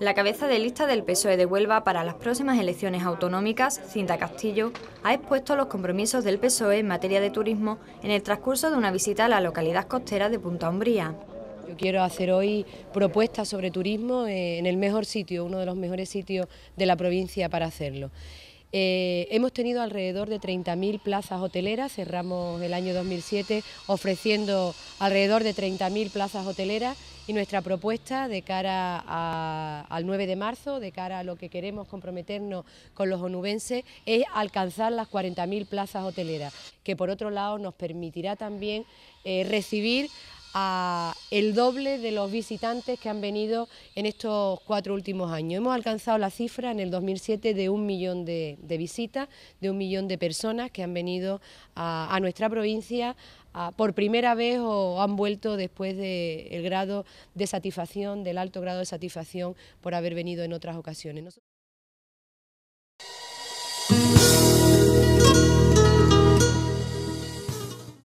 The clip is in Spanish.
La cabeza de lista del PSOE de Huelva para las próximas elecciones autonómicas, Cinta Castillo, ha expuesto los compromisos del PSOE en materia de turismo en el transcurso de una visita a la localidad costera de Punta Umbría. Yo quiero hacer hoy propuestas sobre turismo eh, en el mejor sitio, uno de los mejores sitios de la provincia para hacerlo. Eh, hemos tenido alrededor de 30.000 plazas hoteleras, cerramos el año 2007 ofreciendo alrededor de 30.000 plazas hoteleras y nuestra propuesta de cara al 9 de marzo, de cara a lo que queremos comprometernos con los onubenses, es alcanzar las 40.000 plazas hoteleras, que por otro lado nos permitirá también eh, recibir a el doble de los visitantes que han venido en estos cuatro últimos años. Hemos alcanzado la cifra en el 2007 de un millón de, visitas, de un millón de personas que han venido a, nuestra provincia por primera vez o han vuelto después del grado de satisfacción, del alto grado de satisfacción por haber venido en otras ocasiones.